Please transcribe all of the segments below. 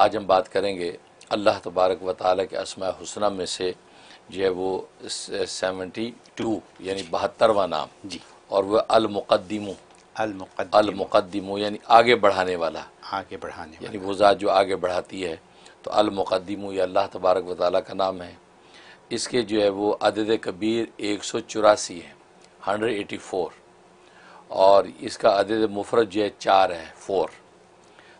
आज हम बात करेंगे अल्लाह तबारक व ताल के असमा हसना में से जो है वो सेवेंटी टू यानी बहत्तरवा नाम जी और वह अलमुकदम अलमुक़दमू यानी आगे बढ़ाने वाला आगे बढ़ाने यानी वो ज़ात जो आगे बढ़ाती है तो अलमुक़दमू ये अल्लाह तबारक व ताली का नाम है इसके जो है वो अदद कबीर एक सौ चौरासी है हंड्रेड एटी फोर और इसका अदद मुफरत जो है चार है फोर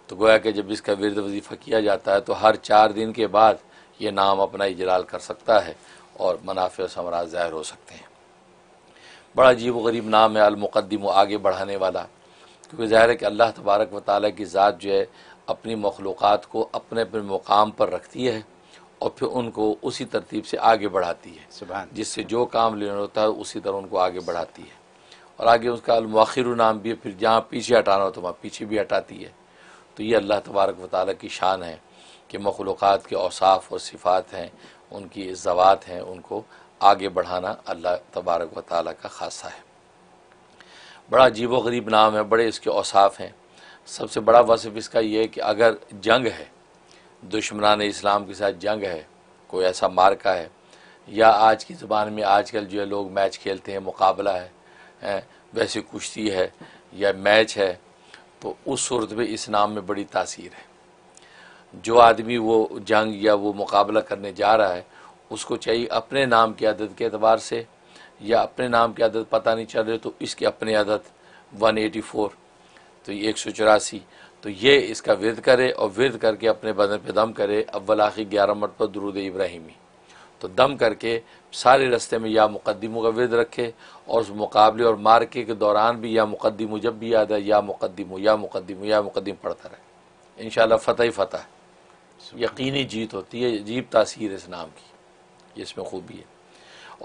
तो गोया कि जब इसका विरद वजीफ़ा किया जाता है तो हर चार दिन के बाद ये नाम अपना इजलाल कर सकता है और मुनाफे और समराज ज़ाहिर हो सकते हैं बड़ा अजीब गरीब नाम है अलमुक़दम आगे बढ़ाने वाला क्योंकि ज़ाहिर है कि अल्लाह तबारक व ताली की ज़ात जो है अपनी मखलूक़ को अपने अपने मुकाम पर रखती है और फिर उनको उसी तरतीब से आगे बढ़ाती है जिससे जो काम लेना होता है उसी तरह उनको आगे बढ़ाती है और आगे उसका अलमखिर नाम भी है फिर जहाँ पीछे हटाना होता तो वहाँ पीछे भी हटाती है तो ये अल्लाह तबारक वाली की शान है कि मखलूक़ के औसाफ और सिफ़ात हैं उनकी ज़वात हैं उनको आगे बढ़ाना अल्लाह तबारक व ताली का खासा है बड़ा अजीब वरीब गरीब नाम है बड़े इसके औसाफ हैं सबसे बड़ा वसफ़ इसका यह है कि अगर जंग है दुश्मनान इस्लाम के साथ जंग है कोई ऐसा मार्का है या आज की ज़बान में आजकल जो है लोग मैच खेलते हैं मुकाबला है, है वैसे कुश्ती है या मैच है तो उस सूरत में इस नाम में बड़ी तासीर है जो आदमी वो जंग या वो मुकाबला करने जा रहा है उसको चाहिए अपने नाम की आदत के अतबार से या अपने नाम की आदत पता नहीं चल रही तो इसके अपनी आदत 184 तो ये एक सौ चौरासी तो ये इसका विद करे और विरद करके अपने बदन पे दम करे अव्वल आखिर ग्यारह मरतबा दरूद इब्राहिमी तो दम करके सारे रस्ते में या मुकदमों का विद रखे और उस मुकाबले और मार्के के दौरान भी या मुकदम जब भी याद है या मुकदम या मुकदम या मुकदम पढ़ता रहे इन फ़तह ही फ़तह यकीनी जीत होती है अजीब तासीर इस नाम की इसमें खूबी है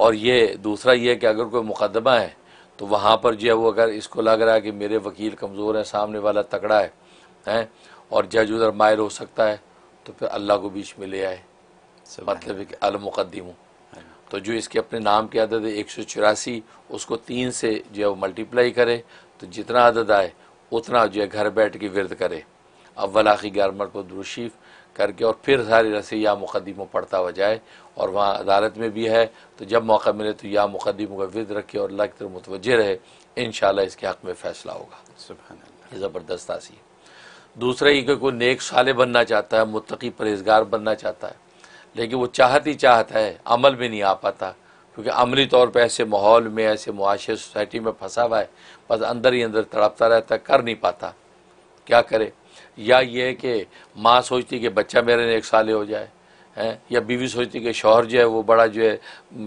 और ये दूसरा ये है कि अगर कोई मुकदमा है तो वहाँ पर जो है वो अगर इसको लग रहा है कि मेरे वकील कमज़ोर हैं सामने वाला तकड़ा है हैं और जज उधर मायर हो सकता है तो फिर अल्लाह को बीच में ले आए मतलब अलमुकदम हाँ। तो जो इसके अपने नाम की आदत है एक सौ चौरासी उसको तीन से जो है वो मल्टीप्लाई करे तो जितना आदत आए उतना जो है घर बैठ के विरद करे अव्वल आखिर ग्यारमर को दुरुशीफ करके और फिर सारी रसी या मुकदमों पढ़ता हुआ जाए और वहाँ अदालत में भी है तो जब मौका मिले तो या मुकदमों का विद रखे और अल्लाह की तरफ मुतवजह रहे इन इसके हक़ में फ़ैसला होगा सुबह ज़बरदस्त आसी दूसरा ये कि कोई नेक साले बनना चाहता है मुतकी परहेजगार बनना चाहता है लेकिन वो चाहत ही चाहता है अमल में नहीं आ पाता क्योंकि अमली तौर पर ऐसे माहौल में ऐसे मुआशे सोसाइटी में फंसा हुआ है बस अंदर ही अंदर तड़पता रहता कर नहीं पाता क्या करे या ये कि माँ सोचती कि बच्चा मेरे एक साल हो जाए हैं या बीवी सोचती कि शोहर जो है वो बड़ा जो है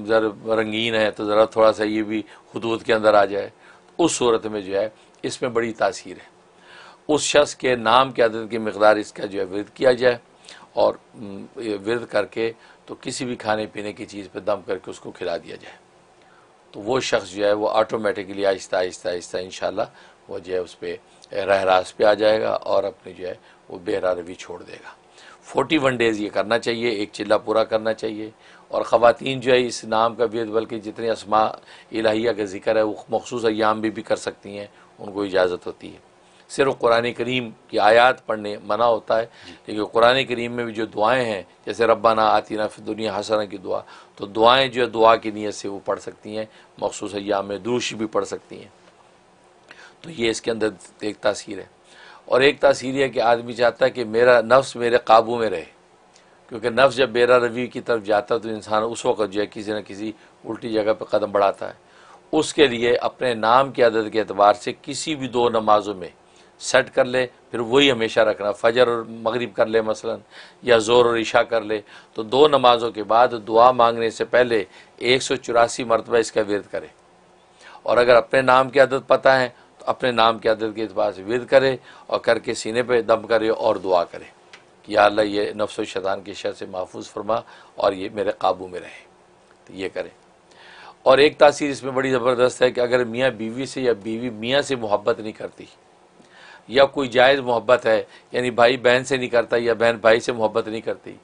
ज़रा रंगीन है तो ज़रा थोड़ा सा ये भी हदूद के अंदर आ जाए उस सूरत में जो है इसमें बड़ी तासीर है उस शख्स के नाम की आदत की मकदार इसका जो है वृद्ध किया जाए और विरद करके तो किसी भी खाने पीने की चीज़ पर दम करके उसको खिला दिया जाए तो वो शख्स जो है वो ऑटोमेटिकली आहिस्ता आहिस्ता आहिस्ता इन वो जो है उस पर रह रास पे आ जाएगा और अपनी जो है वो बेहरा रवी छोड़ देगा फोर्टी वन डेज़ ये करना चाहिए एक चिल्ला पूरा करना चाहिए और ख़वातीन जो है इस नाम का वेद बल्कि जितने असमा इलाहिया का जिक्र है वो मखसूस अयाम भी, भी कर सकती हैं उनको इजाज़त होती है सिर्फ कुरान करीम की आयात पढ़ने मना होता है लेकिन कुरान करीम में भी जो दुआएं हैं जैसे रब्बाना ना फिर दुनिया हसना की दुआ तो दुआएं जो है दुआ की नीयत से वो पढ़ सकती हैं मखसूस अयाम में दूशी भी पढ़ सकती हैं तो ये इसके अंदर एक तासीर है और एक तासीर यह कि आदमी चाहता है कि मेरा नफ्स मेरे काबू में रहे क्योंकि नफ्स जब बेरा रवि की तरफ जाता है तो इंसान उस वक्त जो है किसी न किसी उल्टी जगह पर कदम बढ़ाता है उसके लिए अपने नाम की आदत के अतबार से किसी भी दो नमाज़ों में सेट कर ले फिर वही हमेशा रखना फजर और मगरिब कर ले मसलन या जोर और इशा कर ले तो दो नमाज़ों के बाद दुआ मांगने से पहले एक सौ चौरासी मरतबा इसका विरद करे और अगर अपने नाम की आदत पता है तो अपने नाम की आदत के अतबार से विरद करे और करके सीने पर दम करे और दुआ करे कि अल्लाह ये नफ्स शैतान के शर से महफूज फरमा और ये मेरे काबू में रहे तो ये करें और एक तासीर इसमें बड़ी ज़बरदस्त है कि अगर मियाँ बीवी से या बीवी मियाँ से मोहब्बत नहीं करती या कोई जायज़ मोहब्बत है यानी भाई बहन से नहीं करता या बहन भाई से मोहब्बत नहीं करती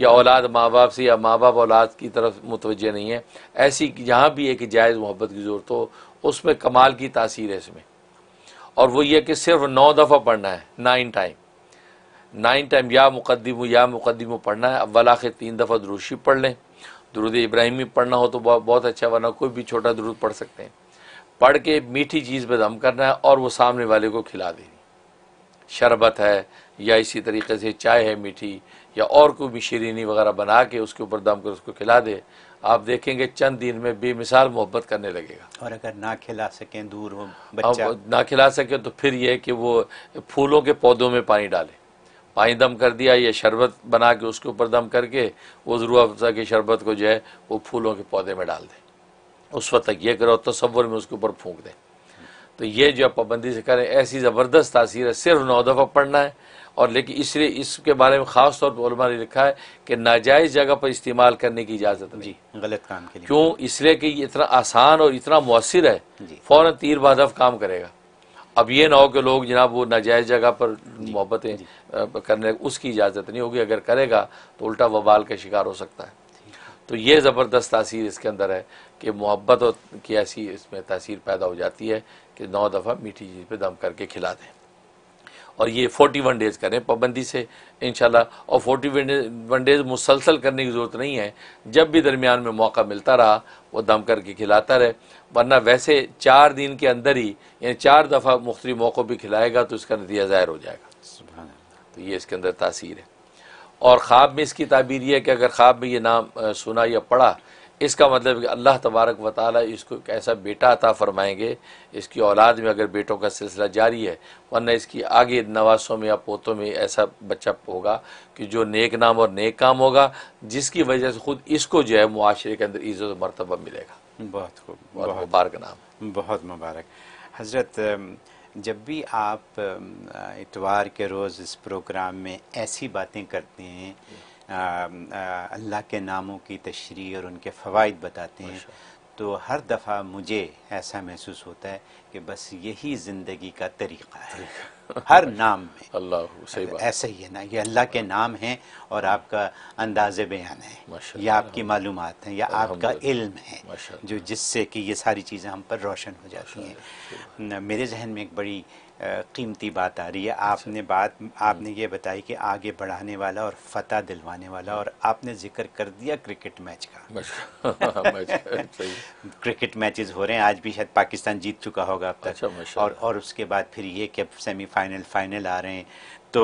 या औलाद माँ बाप से या माँ बाप औलाद की तरफ मुतवजह नहीं है ऐसी जहाँ भी एक जायज़ मोहब्बत की ज़रूरत हो उसमें कमाल की तासीर है इसमें और वो ये कि सिर्फ नौ दफ़ा पढ़ना है नाइन टाइम नाइन टाइम या मुकदम या मुकदम पढ़ना है अव्वल आखिर तीन दफ़ा दुरुशी पढ़ लें दरुद इब्राहिमी पढ़ना हो तो बहुत अच्छा वरना कोई भी छोटा दुरुद पढ़ सकते हैं पढ़ के मीठी चीज़ पर दम करना है और वो सामने वाले को खिला देनी शरबत है या इसी तरीके से चाय है मीठी या और कोई भी शरीनी वगैरह बना के उसके ऊपर दम कर उसको खिला दे आप देखेंगे चंद दिन में बेमिसाल मोहब्बत करने लगेगा और अगर ना खिला सकें दूर हो बच्चा ना खिला सके तो फिर यह कि वो फूलों के पौधों में पानी डाले पानी दम कर दिया या शरबत बना के उसके ऊपर दम करके वो जरूर अफजा के शरबत को जो है वो फूलों के पौधे में डाल दें उस वक्त तक ये करो तस्वर में उसके ऊपर फूंक दें तो ये जो पाबंदी से करें ऐसी ज़बरदस्त तासीर है सिर्फ नौ दफ़ा पढ़ना है और लेकिन इसलिए इसके बारे में ख़ास तौर पर ने लिखा है कि नाजायज़ जगह पर इस्तेमाल करने की इजाज़त नहीं गलत काम के लिए क्यों इसलिए कि ये इतना आसान और इतना मौसर है फ़ौर तीर बदफ काम करेगा अब ये ना हो कि लोग जनाब वो नाजायज़ जगह पर मोहब्बतें करने उसकी इजाज़त नहीं होगी अगर करेगा तो उल्टा वबाल का शिकार हो सकता है तो ये ज़बरदस्त तासीर इसके अंदर है कि मोहब्बत और की ऐसी इसमें तासीर पैदा हो जाती है कि नौ दफ़ा मीठी चीज़ पे दम करके खिला दें और ये फोर्टी वन डेज़ करें पाबंदी से इन और फोर्टी वन डेज़ मुसलसल करने की ज़रूरत नहीं है जब भी दरमियान में मौका मिलता रहा वो दम करके खिलाता रहे वरना वैसे चार दिन के अंदर ही यानी चार दफ़ा मुख्तु मौक़ों पर खिलाएगा तो इसका नतीजा ज़ाहिर हो जाएगा तो ये इसके अंदर तासीर है और ख़्वाब में इसकी ताबीर यह है कि अगर ख़्वाब में ये नाम सुना या पढ़ा इसका मतलब अल्लाह तबारक वाली इसको एक ऐसा बेटा अता फ़रमाएंगे इसकी औलाद में अगर बेटों का सिलसिला जारी है वरना इसकी आगे नवासों में या पोतों में ऐसा बच्चा होगा कि जो नेक नाम और नेक काम होगा जिसकी वजह से ख़ुद इसको जो है मुआरे के अंदर इज़्ज़त मरतबा मिलेगा बहुत खूब मुबारक नाम बहुत मुबारक हजरत जब भी आप इतवार के रोज़ इस प्रोग्राम में ऐसी बातें करते हैं अल्लाह के नामों की तशरी और उनके फ़वाद बताते हैं तो हर दफ़ा मुझे ऐसा महसूस होता है कि बस यही ज़िंदगी का तरीक़ा है हर नाम में अल्लाह ऐसा ही है ना ये अल्लाह के नाम हैं और आपका अंदाज बयान है या आपकी मालूम हैं या आपका इल्म है जो जिससे कि ये सारी चीज़ें हम पर रोशन हो जाती हैं मेरे जहन में एक बड़ी कीमती बात आ रही है अच्छा। आपने बात आपने ये बताई कि आगे बढ़ाने वाला और फतह दिलवाने वाला और आपने जिक्र कर दिया क्रिकेट मैच का क्रिकेट मैचेस हो रहे हैं आज भी शायद पाकिस्तान जीत चुका होगा अब तक अच्छा, और और उसके बाद फिर ये कि सेमीफाइनल फाइनल आ रहे हैं तो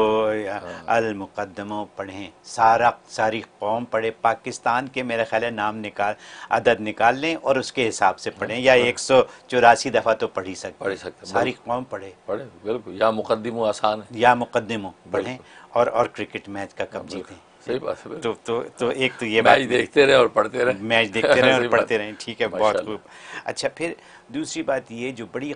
हाँ। अलमुकदमों पढ़ें सारा सारी कौम पढ़े पाकिस्तान के मेरा ख्याल नाम निकाल अदद निकाल लें और उसके हिसाब से पढ़ें या हाँ। एक सौ चौरासी दफ़ा तो पढ़ ही सकते पढ़ सकते सारी कौम पढ़े पढ़े बिल्कुल या मुकदमों आसान है या मुकदमों पढ़ें और और क्रिकेट मैच का कब जीतें सही बात है तो तो तो एक तो ये मैच देखते रहे और पढ़ते रहे मैच देखते रहे और पढ़ते रहे ठीक है बहुत खूब अच्छा फिर दूसरी बात ये जो बड़ी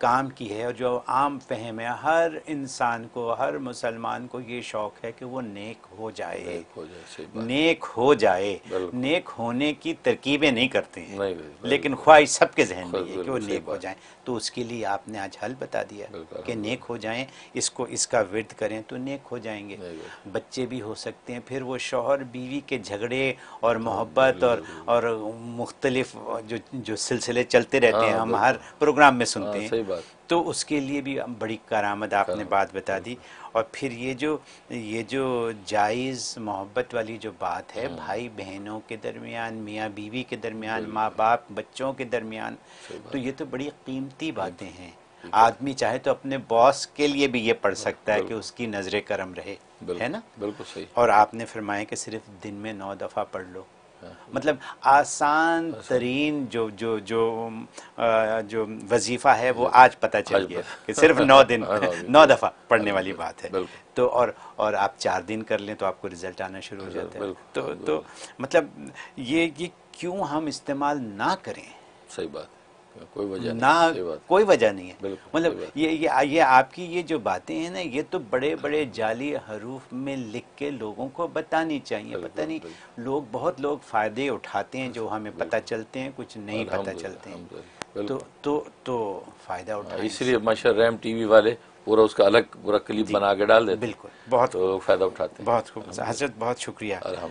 काम की है और जो आम फहम है हर इंसान को हर मुसलमान को ये शौक़ है कि वो नेक हो जाए नेक हो जाए, नेक, हो जाए नेक होने की तरकीबें नहीं करते हैं लेकिन ख्वाहिश सबके जहन में है कि वो नेक हो जाए तो उसके लिए आपने आज हल बता दिया कि नेक हो जाए इसको इसका विरध करें तो नेक हो जाएंगे बच्चे भी हो सकते हैं फिर वो शोहर बीवी के झगड़े और मोहब्बत और हाँ, और मुख्तलिफ जो जो सिलसिले चलते रहते हैं हाँ, हम हर प्रोग्राम में सुनते हाँ, हैं तो उसके लिए भी बड़ी करामद आपने बात बता दी और फिर ये जो ये जो जायज़ मोहब्बत वाली जो बात है भाई बहनों के दरमियान मियाँ बीवी के दरमियान माँ बाप बच्चों के दरमियान तो ये तो बड़ी कीमती बातें हैं आदमी चाहे तो अपने बॉस के लिए भी ये पढ़ सकता है कि उसकी नजरे करम रहे है ना बिल्कुल सही और आपने फरमाया कि सिर्फ दिन में नौ दफ़ा पढ़ लो हाँ। मतलब आसान तरीन जो जो जो आ, जो वजीफा है वो आज पता चल गया कि सिर्फ नौ दिन हाँ, हाँ, नौ दफ़ा पढ़ने वाली बात है तो और और आप चार दिन कर लें तो आपको रिजल्ट आना शुरू हो जाता है तो तो मतलब ये ये क्यों हम इस्तेमाल ना करें सही बात कोई वजह ना कोई वजह नहीं है मतलब ये ये ये आपकी ये जो बातें हैं ना ये तो बड़े बड़े जाली हरूफ में लिख के लोगों को बतानी चाहिए पता नहीं लोग बहुत लोग फ़ायदे उठाते हैं जो हमें पता चलते हैं कुछ नहीं पता चलते हैं तो तो तो फ़ायदा हाँ, उठा इसलिए माशा रैम टीवी वाले पूरा उसका अलग पूरा क्लिप बना के डाल देते बिल्कुल बहुत तो फ़ायदा उठाते हैं बहुत हजरत बहुत शुक्रिया